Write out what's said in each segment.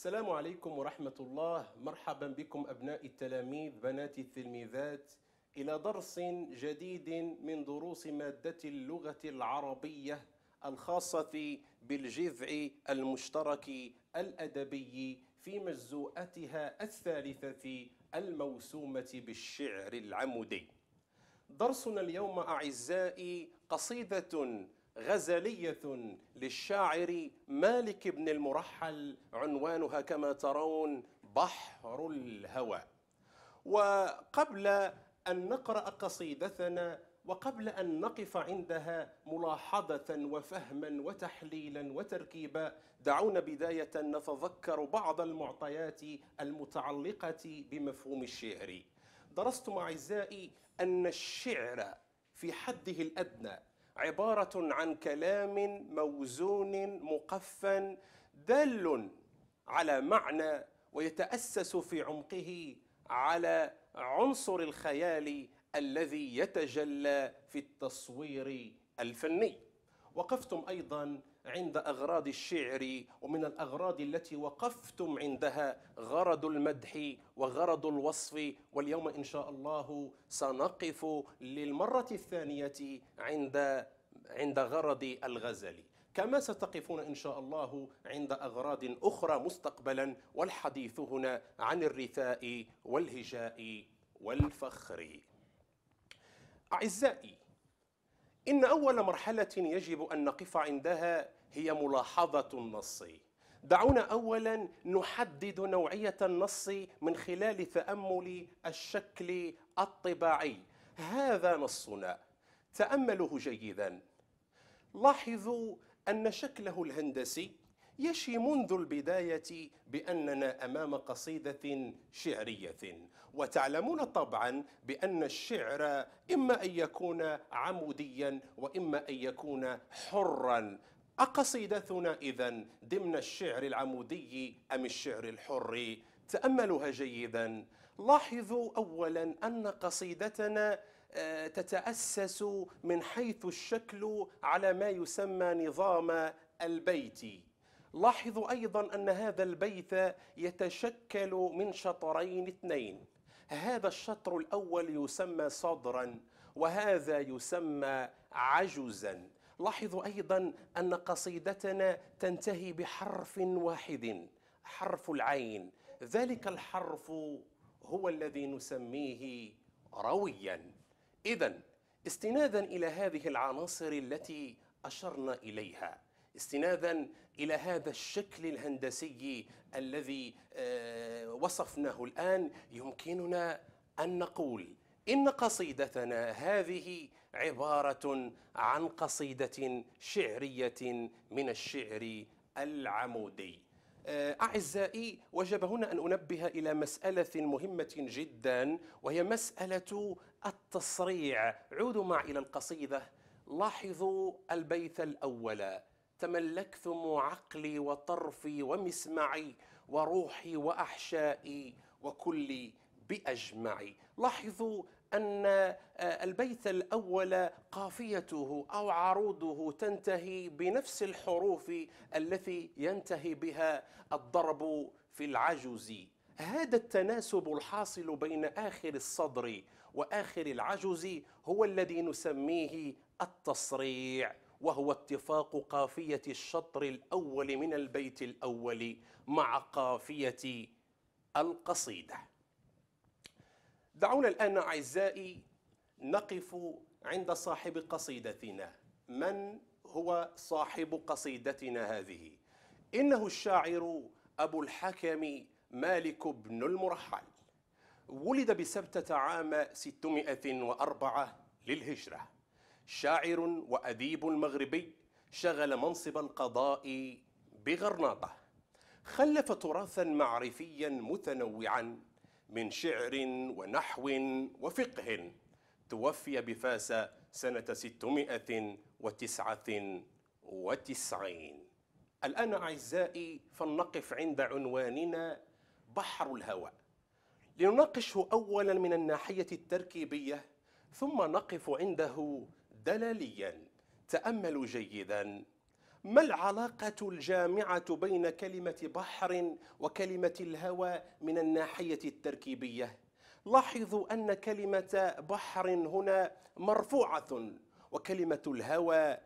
السلام عليكم ورحمة الله مرحبا بكم أبناء التلاميذ بنات التلميذات إلى درس جديد من دروس مادة اللغة العربية الخاصة بالجذع المشترك الأدبي في مجزوءتها الثالثة الموسومة بالشعر العمودي درسنا اليوم أعزائي قصيدة غزلية للشاعر مالك بن المرحل عنوانها كما ترون بحر الهوى وقبل أن نقرأ قصيدتنا وقبل أن نقف عندها ملاحظة وفهما وتحليلا وتركيبا دعونا بداية نتذكر بعض المعطيات المتعلقة بمفهوم الشعر درستم أعزائي أن الشعر في حده الأدنى عبارة عن كلام موزون مقفى دال على معنى ويتأسس في عمقه على عنصر الخيال الذي يتجلى في التصوير الفني وقفتم أيضا عند أغراض الشعر ومن الأغراض التي وقفتم عندها غرض المدح وغرض الوصف واليوم إن شاء الله سنقف للمرة الثانية عند عند غرض الغزل كما ستقفون إن شاء الله عند أغراض أخرى مستقبلا والحديث هنا عن الرثاء والهجاء والفخر أعزائي إن أول مرحلة يجب أن نقف عندها هي ملاحظة النص دعونا أولا نحدد نوعية النص من خلال تأمل الشكل الطباعي هذا نصنا تأمله جيدا لاحظوا أن شكله الهندسي يشي منذ البداية بأننا أمام قصيدة شعرية وتعلمون طبعا بأن الشعر إما أن يكون عموديا وإما أن يكون حرا أقصيدتنا إذا ضمن الشعر العمودي أم الشعر الحر تأملها جيدا لاحظوا أولا أن قصيدتنا آه، تتأسس من حيث الشكل على ما يسمى نظام البيت لاحظوا أيضا أن هذا البيت يتشكل من شطرين اثنين هذا الشطر الأول يسمى صدرا وهذا يسمى عجزا لاحظوا أيضا أن قصيدتنا تنتهي بحرف واحد حرف العين ذلك الحرف هو الذي نسميه رويا إذا استنادا إلى هذه العناصر التي أشرنا إليها استنادا الى هذا الشكل الهندسي الذي آه، وصفناه الان يمكننا ان نقول ان قصيدتنا هذه عباره عن قصيده شعريه من الشعر العمودي آه، أعزائي وجب هنا أن أنبه إلى مسألة مهمة جدا وهي مسألة التصريع عودوا معي إلى القصيدة لاحظوا البيت الأول تملكتم عقلي وطرفي ومسمعي وروحي واحشائي وكلي باجمعي لاحظوا ان آه، البيت الاول قافيته او عروضه تنتهي بنفس الحروف التي ينتهي بها الضرب في العجز هذا التناسب الحاصل بين اخر الصدر واخر العجز هو الذي نسميه التصريع وهو اتفاق قافية الشطر الأول من البيت الأول مع قافية القصيدة دعونا الآن أعزائي نقف عند صاحب قصيدتنا من هو صاحب قصيدتنا هذه إنه الشاعر أبو الحكم مالك بن المرحل ولد بسبتة عام 604 للهجرة شاعر وأديب مغربي شغل منصب القضاء بغرناطة خلف تراثا معرفيا متنوعا من شعر ونحو وفقه توفي بفاس سنة 699 الآن أعزائي فلنقف عند عنواننا بحر الهواء لنناقشه أولا من الناحية التركيبية ثم نقف عنده دلاليا تأملوا جيدا ما العلاقة الجامعة بين كلمة بحر وكلمة الهوى من الناحية التركيبية؟ لاحظوا أن كلمة بحر هنا مرفوعة وكلمة الهوى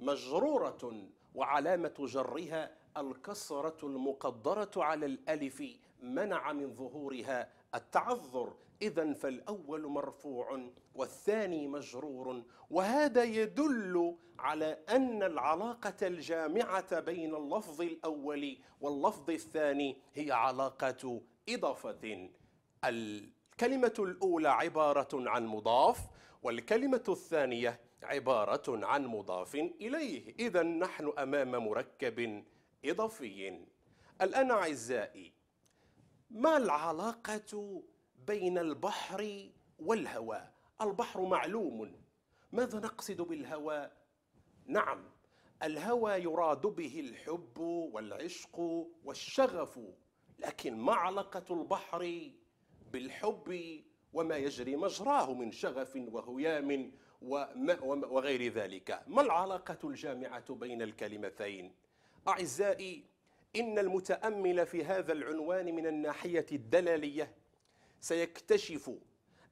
مجرورة وعلامة جرها الكسرة المقدرة على الألف منع من ظهورها التعذر إذا فالأول مرفوع والثاني مجرور وهذا يدل على أن العلاقة الجامعة بين اللفظ الأول واللفظ الثاني هي علاقة إضافة الكلمة الأولى عبارة عن مضاف والكلمة الثانية عبارة عن مضاف إليه إذا نحن أمام مركب إضافي الآن أعزائي ما العلاقة بين البحر والهوى البحر معلوم ماذا نقصد بالهوى نعم الهوى يراد به الحب والعشق والشغف لكن معلقه البحر بالحب وما يجري مجراه من شغف وهيام وغير ذلك ما العلاقه الجامعه بين الكلمتين اعزائي ان المتامل في هذا العنوان من الناحيه الدلاليه سيكتشف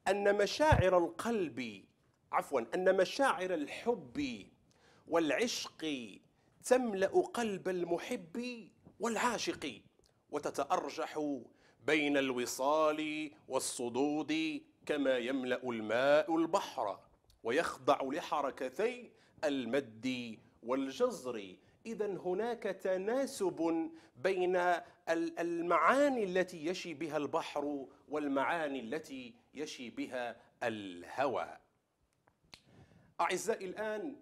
أن مشاعر القلب عفوا أن مشاعر الحب والعشق تملأ قلب المحب والعاشق وتتأرجح بين الوصال والصدود كما يملأ الماء البحر ويخضع لحركتي المد والجزر اذا هناك تناسب بين المعاني التي يشي بها البحر والمعاني التي يشي بها الهوى اعزائي الان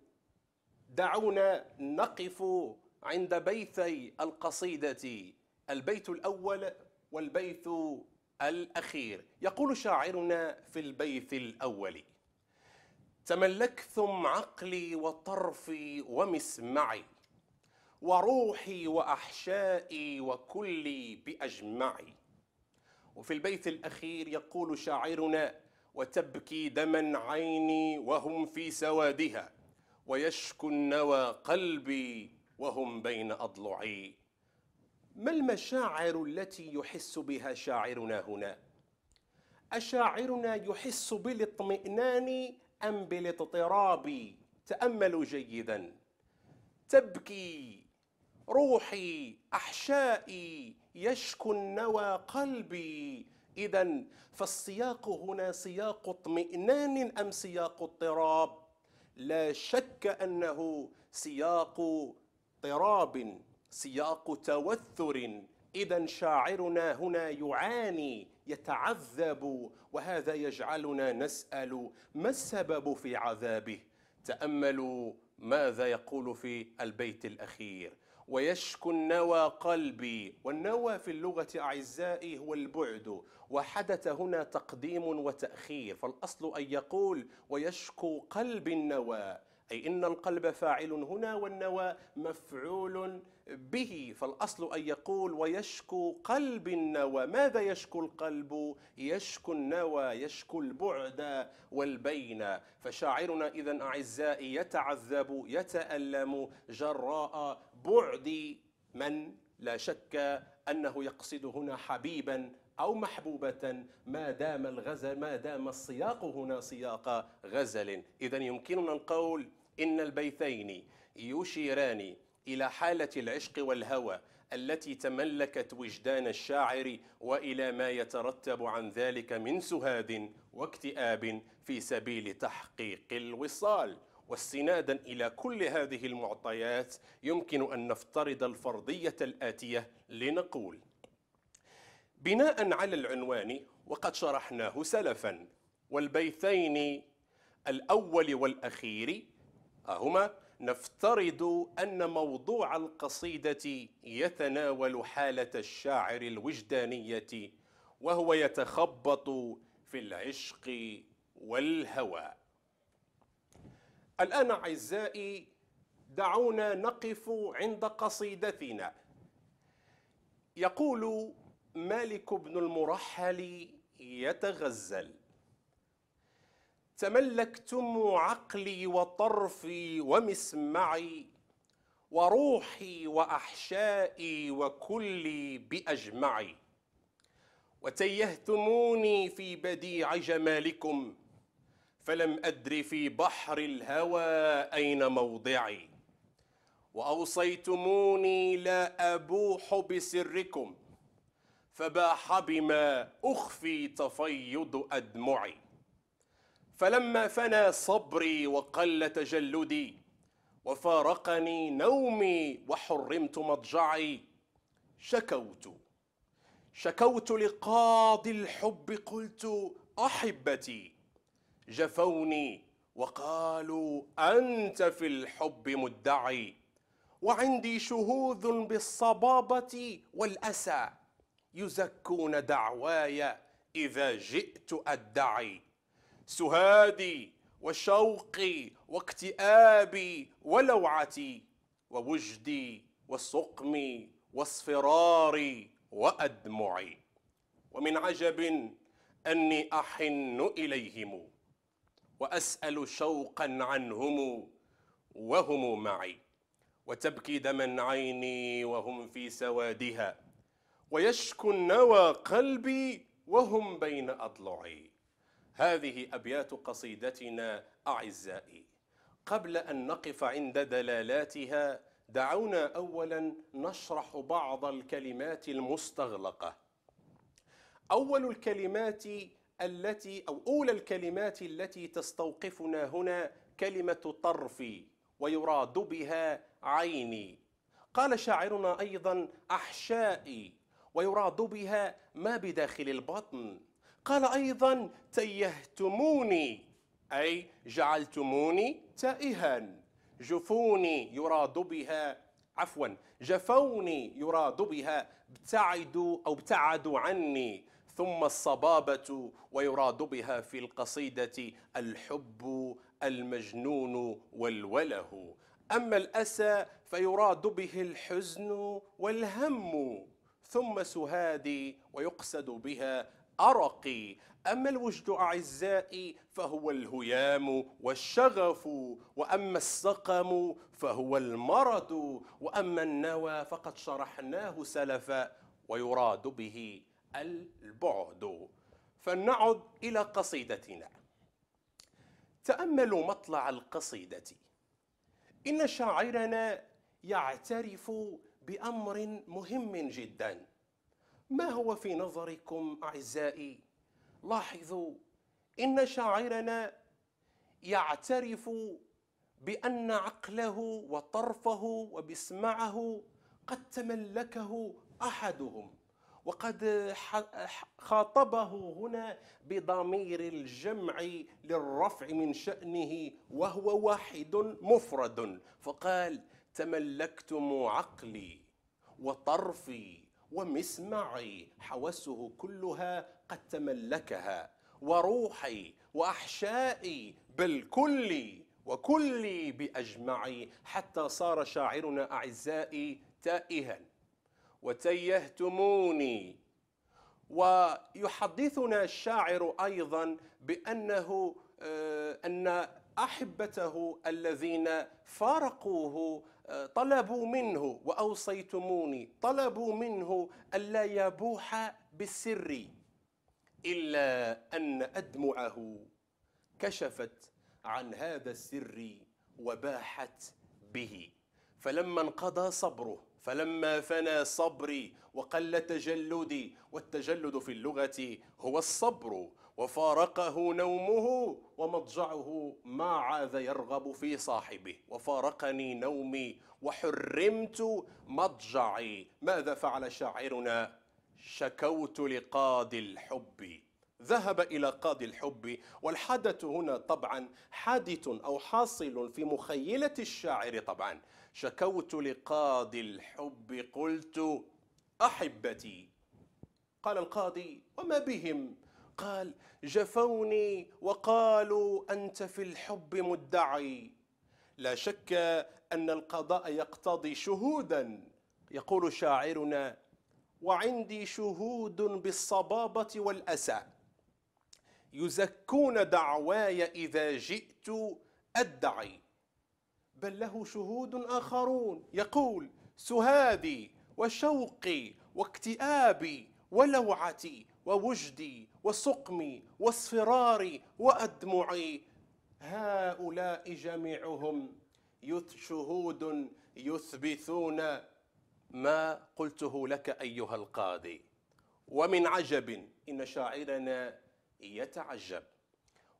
دعونا نقف عند بيتي القصيده البيت الاول والبيت الاخير يقول شاعرنا في البيت الاول تملكتم عقلي وطرفي ومسمعي وروحي وأحشائي وكلي بأجمعي وفي البيت الأخير يقول شاعرنا وتبكي دما عيني وهم في سوادها ويشكو النوى قلبي وهم بين أضلعي ما المشاعر التي يحس بها شاعرنا هنا؟ أشاعرنا يحس بالاطمئنان أم بالاضطراب؟ تأملوا جيدا تبكي روحي احشائي يشكو النوى قلبي اذا فالسياق هنا سياق اطمئنان ام سياق اضطراب لا شك انه سياق اضطراب سياق توثر اذا شاعرنا هنا يعاني يتعذب وهذا يجعلنا نسال ما السبب في عذابه تاملوا ماذا يقول في البيت الاخير ويشكو النوى قلبي والنوى في اللغة أعزائي هو البعد وحدث هنا تقديم وتأخير فالأصل أن يقول ويشكو قلب النوى أي إن القلب فاعل هنا والنوى مفعول به فالأصل أن يقول ويشكو قلب النوى ماذا يشكو القلب؟ يشكو النوى يشكو البعد والبين فشاعرنا إذا أعزائي يتعذب يتألم جراء بعد من لا شك انه يقصد هنا حبيبا او محبوبه ما دام الغزل ما دام السياق هنا سياق غزل اذا يمكننا القول ان البيتين يشيران الى حاله العشق والهوى التي تملكت وجدان الشاعر والى ما يترتب عن ذلك من سهاد واكتئاب في سبيل تحقيق الوصال واستنادا إلى كل هذه المعطيات يمكن أن نفترض الفرضية الآتية لنقول بناء على العنوان وقد شرحناه سلفا والبيتين الأول والأخير هما نفترض أن موضوع القصيدة يتناول حالة الشاعر الوجدانية وهو يتخبط في العشق والهوى الآن أعزائي دعونا نقف عند قصيدتنا يقول مالك بن المرحل يتغزل تملكتم عقلي وطرفي ومسمعي وروحي وأحشائي وكلي بأجمعي وتيهتموني في بديع جمالكم فلم أدر في بحر الهوى أين موضعي وأوصيتموني لا أبوح بسركم فباح بما أخفي تفيض أدمعي فلما فنى صبري وقل تجلدي وفارقني نومي وحرمت مضجعي شكوت شكوت لقاضي الحب قلت أحبتي جفوني وقالوا انت في الحب مدعي وعندي شهوذ بالصبابه والاسى يزكون دعواي اذا جئت ادعي سهادي وشوقي واكتئابي ولوعتي ووجدي وسقمي واصفراري وادمعي ومن عجب اني احن اليهم وأسأل شوقا عنهم وهم معي وتبكي دما عيني وهم في سوادها ويشكو النوى قلبي وهم بين أضلعي هذه أبيات قصيدتنا أعزائي قبل أن نقف عند دلالاتها دعونا أولا نشرح بعض الكلمات المستغلقة أول الكلمات التي أو أولى الكلمات التي تستوقفنا هنا كلمة طرفي ويراد بها عيني قال شاعرنا أيضا أحشائي ويراد بها ما بداخل البطن قال أيضا تيهتموني أي جعلتموني تائها جفوني يراد بها عفوا جفوني يراد بها ابتعدوا أو ابتعدوا عني ثم الصبابة ويراد بها في القصيدة الحب المجنون والوله أما الأسى فيراد به الحزن والهم ثم سهادي ويقصد بها أرقي أما الوجد أعزائي فهو الهيام والشغف وأما السقم فهو المرض وأما النوى فقد شرحناه سلفا ويراد به البعد فلنعد إلى قصيدتنا تأملوا مطلع القصيدة إن شاعرنا يعترف بأمر مهم جدا ما هو في نظركم أعزائي لاحظوا إن شاعرنا يعترف بأن عقله وطرفه وبسمعه قد تملكه أحدهم وقد خاطبه هنا بضمير الجمع للرفع من شأنه وهو واحد مفرد فقال تملكتم عقلي وطرفي ومسمعي حوسه كلها قد تملكها وروحي واحشائي بل كلي وكلي باجمعي حتى صار شاعرنا اعزائي تائها وتيهتموني ويحدثنا الشاعر ايضا بانه آه، ان احبته الذين فارقوه آه، طلبوا منه واوصيتموني طلبوا منه الا يبوح بالسر الا ان ادمعه كشفت عن هذا السر وباحت به فلما انقضى صبره فلما فنى صبري وقل تجلدي والتجلد في اللغة هو الصبر وفارقه نومه ومضجعه ما عاد يرغب في صاحبه وفارقني نومي وحرمت مضجعي ماذا فعل شاعرنا شكوت لقاضي الحب ذهب إلى قاضي الحب والحدث هنا طبعا حادث أو حاصل في مخيلة الشاعر طبعا شكوت لقاضي الحب قلت أحبتي قال القاضي وما بهم قال جفوني وقالوا أنت في الحب مدعي لا شك أن القضاء يقتضي شهودا يقول شاعرنا وعندي شهود بالصبابة والأسى يزكون دعواي إذا جئت أدعي بل له شهود آخرون يقول سهادي وشوقي واكتئابي ولوعتي ووجدي وسقمي واصفراري وأدمعي هؤلاء جميعهم شهود يثبتون ما قلته لك أيها القاضي ومن عجب إن شاعرنا يتعجب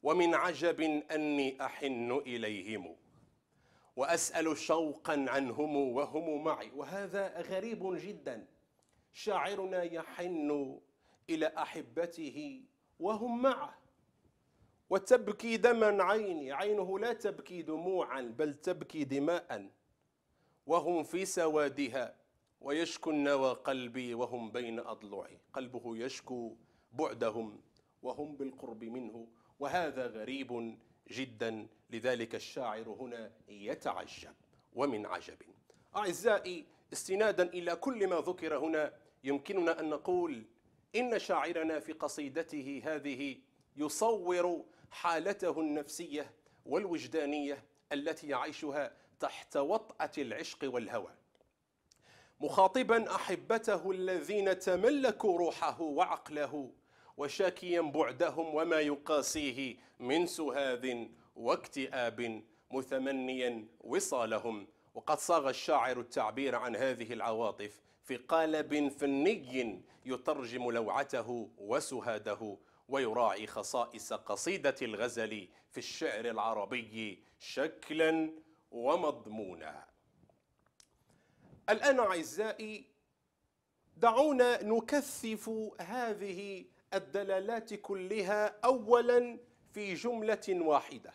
ومن عجب أني أحن إليهم وأسأل شوقا عنهم وهم معي وهذا غريب جدا شاعرنا يحن إلى أحبته وهم معه وتبكي دما عيني عينه لا تبكي دموعا بل تبكي دماء وهم في سوادها ويشكو النوى قلبي وهم بين أضلعي قلبه يشكو بعدهم وهم بالقرب منه وهذا غريب جدا لذلك الشاعر هنا يتعجب ومن عجب أعزائي استنادا إلى كل ما ذكر هنا يمكننا أن نقول إن شاعرنا في قصيدته هذه يصور حالته النفسية والوجدانية التي يعيشها تحت وطأة العشق والهوى مخاطبا أحبته الذين تملكوا روحه وعقله وشاكيا بعدهم وما يقاسيه من سهاد واكتئاب متمنيا وصالهم وقد صاغ الشاعر التعبير عن هذه العواطف في قالب فني يترجم لوعته وسهاده ويراعي خصائص قصيدة الغزل في الشعر العربي شكلا ومضمونا الآن أعزائي دعونا نكثف هذه الدلالات كلها أولا في جملة واحدة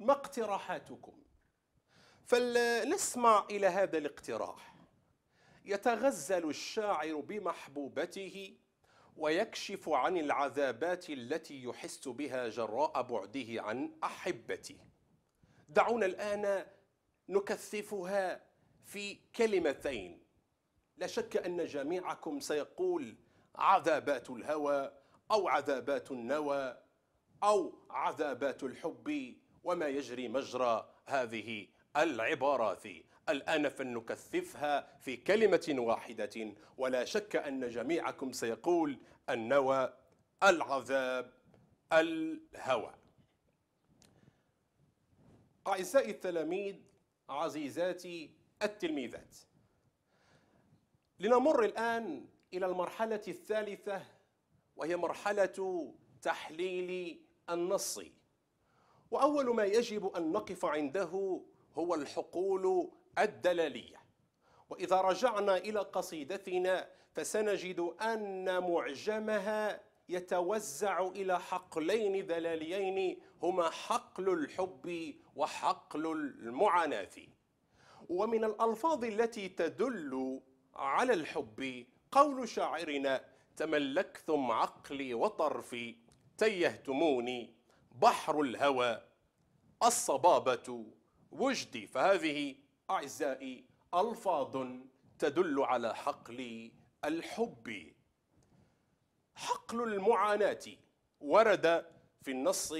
ما اقتراحاتكم فلنسمع إلى هذا الاقتراح يتغزل الشاعر بمحبوبته ويكشف عن العذابات التي يحس بها جراء بعده عن أحبته دعونا الآن نكثفها في كلمتين لا شك أن جميعكم سيقول عذابات الهوى أو عذابات النوى أو عذابات الحب وما يجري مجرى هذه العبارات الآن فلنكثفها في كلمة واحدة ولا شك أن جميعكم سيقول النوى العذاب الهوى أعزائي التلاميذ عزيزاتي التلميذات لنمر الآن إلى المرحلة الثالثة وهي مرحلة تحليل النص وأول ما يجب أن نقف عنده هو الحقول الدلالية وإذا رجعنا إلى قصيدتنا فسنجد أن معجمها يتوزع إلى حقلين دلاليين هما حقل الحب وحقل المعاناة ومن الألفاظ التي تدل على الحب قول شاعرنا تملكتم عقلي وطرفي تيهتموني بحر الهوى الصبابة وجدي فهذه أعزائي ألفاظ تدل على حقل الحب حقل المعاناة ورد في النص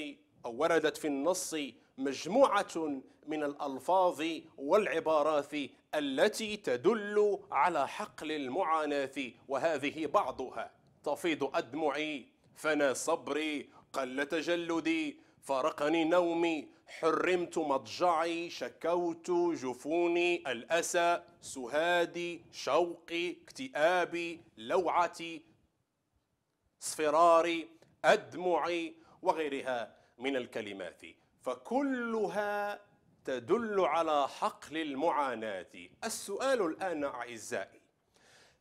أو وردت في النص مجموعة من الألفاظ والعبارات التي تدل على حقل المعاناة وهذه بعضها تفيض أدمعي فنى صبري قل تجلدي فارقني نومي حرمت مضجعي شكوت جفوني الأسى سهادي شوقي اكتئابي لوعتي اصفراري أدمعي وغيرها من الكلمات فكلها تدل على حقل المعاناة السؤال الآن أعزائي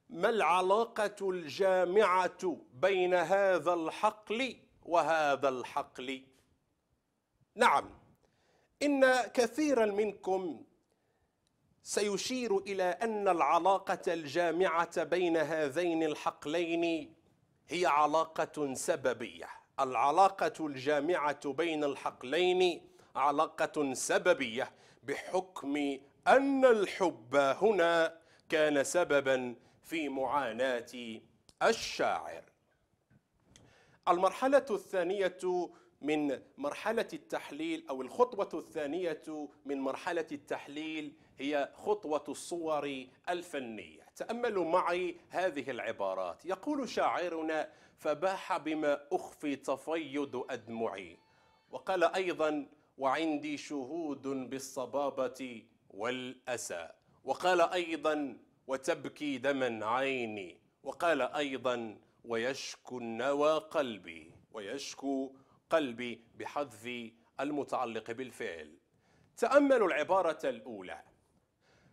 ما العلاقة الجامعة بين هذا الحقل وهذا الحقل نعم إن كثيرا منكم سيشير إلى أن العلاقة الجامعة بين هذين الحقلين هي علاقة سببية العلاقة الجامعة بين الحقلين علاقة سببية بحكم أن الحب هنا كان سببا في معاناة الشاعر المرحلة الثانية من مرحلة التحليل أو الخطوة الثانية من مرحلة التحليل هي خطوة الصور الفنية تأملوا معي هذه العبارات يقول شاعرنا فباح بما أخفي تفيض أدمعي وقال أيضا وعندي شهود بالصبابة والأسى وقال أيضا وتبكي دما عيني وقال أيضا ويشكو النوى قلبي ويشكو قلبي بحذف المتعلق بالفعل تأملوا العبارة الأولى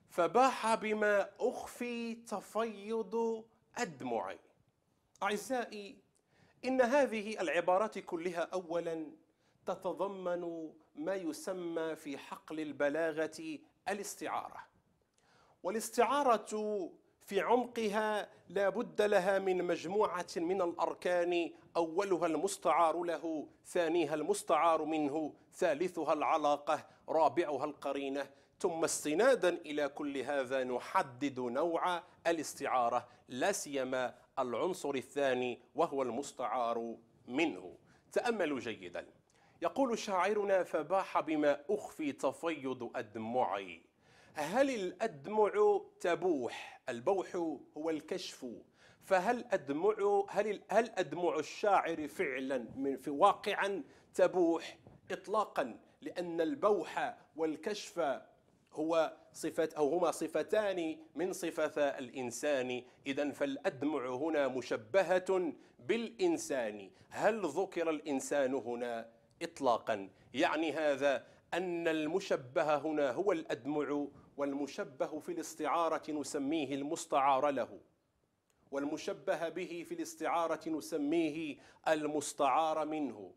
فباح بما أخفي تفيض أدمعي أعزائي إن هذه العبارات كلها أولا تتضمن ما يسمى في حقل البلاغه الاستعاره والاستعاره في عمقها لا بد لها من مجموعه من الاركان اولها المستعار له ثانيها المستعار منه ثالثها العلاقه رابعها القرينه ثم استنادا الى كل هذا نحدد نوع الاستعاره لا سيما العنصر الثاني وهو المستعار منه تاملوا جيدا يقول شاعرنا فباح بما أخفي تفيض أدمعي هل الأدمع تبوح البوح هو الكشف فهل أدمع هل هل أدمع الشاعر فعلا من في واقعا تبوح إطلاقا لأن البوح والكشف هو صفات أو هما صفتان من صفتا الإنسان إذا فالأدمع هنا مشبهة بالإنسان هل ذكر الإنسان هنا إطلاقا يعني هذا أن المشبه هنا هو الأدمع والمشبه في الاستعارة نسميه المستعار له والمشبه به في الاستعارة نسميه المستعار منه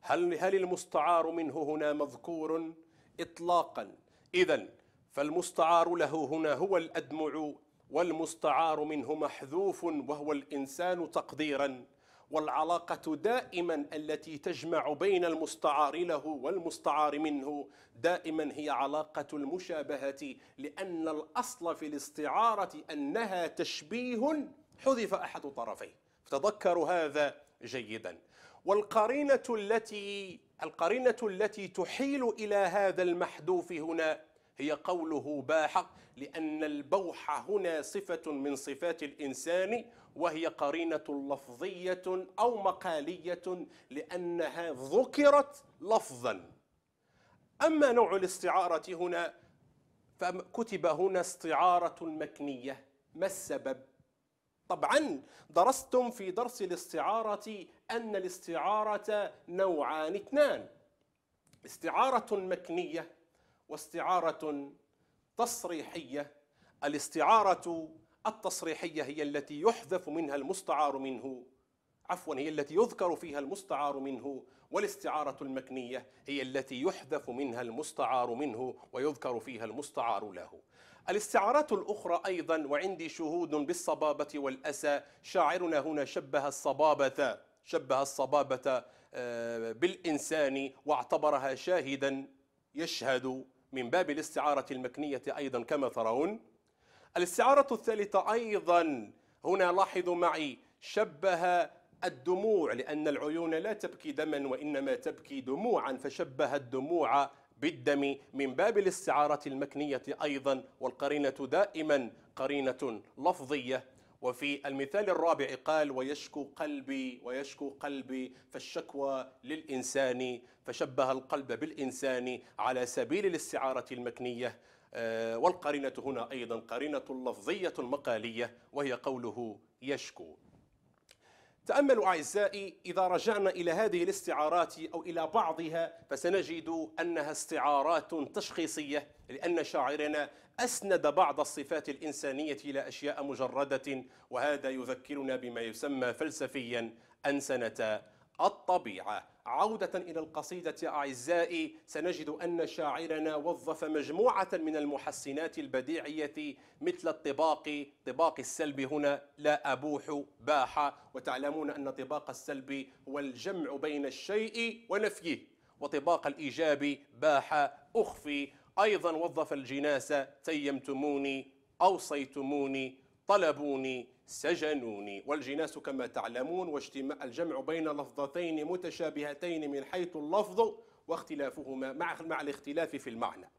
هل, هل المستعار منه هنا مذكور إطلاقا إذا فالمستعار له هنا هو الأدمع والمستعار منه محذوف وهو الإنسان تقديرا والعلاقة دائما التي تجمع بين المستعار له والمستعار منه دائما هي علاقة المشابهة لأن الأصل في الاستعارة أنها تشبيه حذف أحد طرفيه تذكروا هذا جيدا والقرينة التي القرينة التي تحيل إلى هذا المحذوف هنا هي قوله باح لأن البوح هنا صفة من صفات الإنسان وهي قرينة لفظية أو مقالية لأنها ذكرت لفظا أما نوع الاستعارة هنا فكتب هنا استعارة مكنية ما السبب؟ طبعا درستم في درس الاستعارة أن الاستعارة نوعان اثنان استعارة مكنية واستعارة تصريحية الاستعارة التصريحية هي التي يحذف منها المستعار منه عفوا هي التي يذكر فيها المستعار منه والاستعارة المكنية هي التي يحذف منها المستعار منه ويذكر فيها المستعار له الاستعارات الأخرى أيضا وعندي شهود بالصبابة والأسى شاعرنا هنا شبه الصبابة شبه الصبابة آه، بالإنسان واعتبرها شاهدا يشهد من باب الاستعارة المكنية أيضا كما ترون الاستعارة الثالثة أيضا هنا لاحظوا معي شبه الدموع لأن العيون لا تبكي دما وإنما تبكي دموعا فشبه الدموع بالدم من باب الاستعارة المكنية أيضا والقرينة دائما قرينة لفظية وفي المثال الرابع قال ويشكو قلبي ويشكو قلبي فالشكوى للإنسان فشبه القلب بالإنسان على سبيل الاستعارة المكنية آه، والقرينة هنا أيضا قرينة لفظية مقالية وهي قوله يشكو تأملوا أعزائي إذا رجعنا إلى هذه الاستعارات أو إلى بعضها فسنجد أنها استعارات تشخيصية لأن شاعرنا أسند بعض الصفات الإنسانية إلى أشياء مجردة وهذا يذكرنا بما يسمى فلسفيا أنسنة الطبيعة عودة إلى القصيدة أعزائي سنجد أن شاعرنا وظف مجموعة من المحسنات البديعية مثل الطباق طباق السلب هنا لا أبوح باح وتعلمون أن طباق السلب هو الجمع بين الشيء ونفيه وطباق الإيجاب باح أخفي أيضا وظف الجناس تيمتموني أوصيتموني طلبوني سجنوني والجناس كما تعلمون واجتماع الجمع بين لفظتين متشابهتين من حيث اللفظ واختلافهما مع مع الاختلاف في المعنى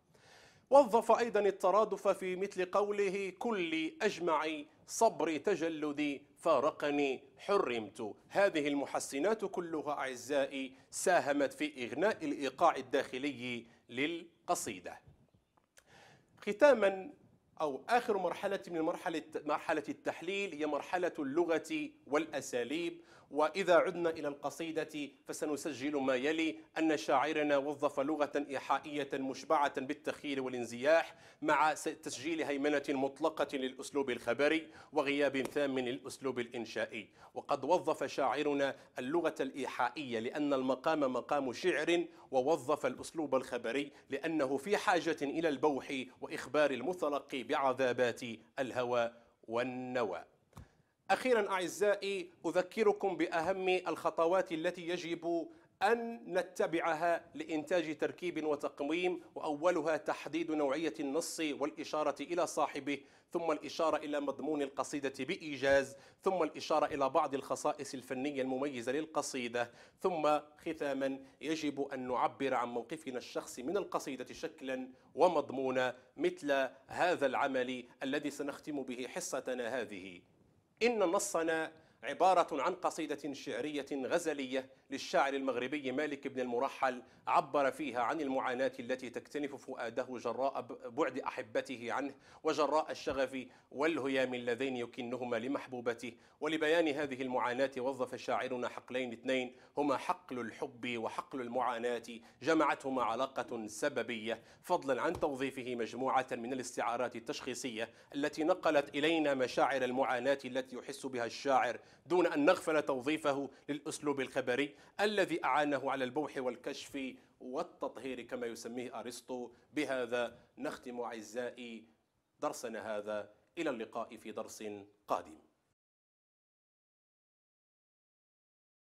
وظف أيضا الترادف في مثل قوله كل أجمع صبر تجلدي فارقني حرمت هذه المحسنات كلها أعزائي ساهمت في إغناء الإيقاع الداخلي للقصيدة ختاما أو آخر مرحلة من مرحلة التحليل هي مرحلة اللغة والأساليب وإذا عدنا إلى القصيدة فسنسجل ما يلي أن شاعرنا وظف لغة إيحائية مشبعة بالتخيل والانزياح مع تسجيل هيمنة مطلقة للأسلوب الخبري وغياب ثام للأسلوب الإنشائي وقد وظف شاعرنا اللغة الإيحائية لأن المقام مقام شعر ووظف الأسلوب الخبري لأنه في حاجة إلى البوح وإخبار المتلقي بعذابات الهوى والنوى أخيرا أعزائي أذكركم بأهم الخطوات التي يجب أن نتبعها لإنتاج تركيب وتقويم وأولها تحديد نوعية النص والإشارة إلى صاحبه ثم الإشارة إلى مضمون القصيدة بإيجاز ثم الإشارة إلى بعض الخصائص الفنية المميزة للقصيدة ثم ختاما يجب أن نعبر عن موقفنا الشخصي من القصيدة شكلا ومضمونا مثل هذا العمل الذي سنختم به حصتنا هذه إن نصنا عبارة عن قصيدة شعرية غزلية للشاعر المغربي مالك بن المرحل عبر فيها عن المعاناة التي تكتنف فؤاده جراء بعد أحبته عنه وجراء الشغف والهيام اللذين يكنهما لمحبوبته ولبيان هذه المعاناة وظف شاعرنا حقلين اثنين هما حقل الحب وحقل المعاناة جمعتهما علاقة سببية فضلا عن توظيفه مجموعة من الاستعارات التشخيصية التي نقلت إلينا مشاعر المعاناة التي يحس بها الشاعر دون أن نغفل توظيفه للأسلوب الخبري الذي أعانه على البوح والكشف والتطهير كما يسميه أرسطو بهذا نختم أعزائي درسنا هذا إلى اللقاء في درس قادم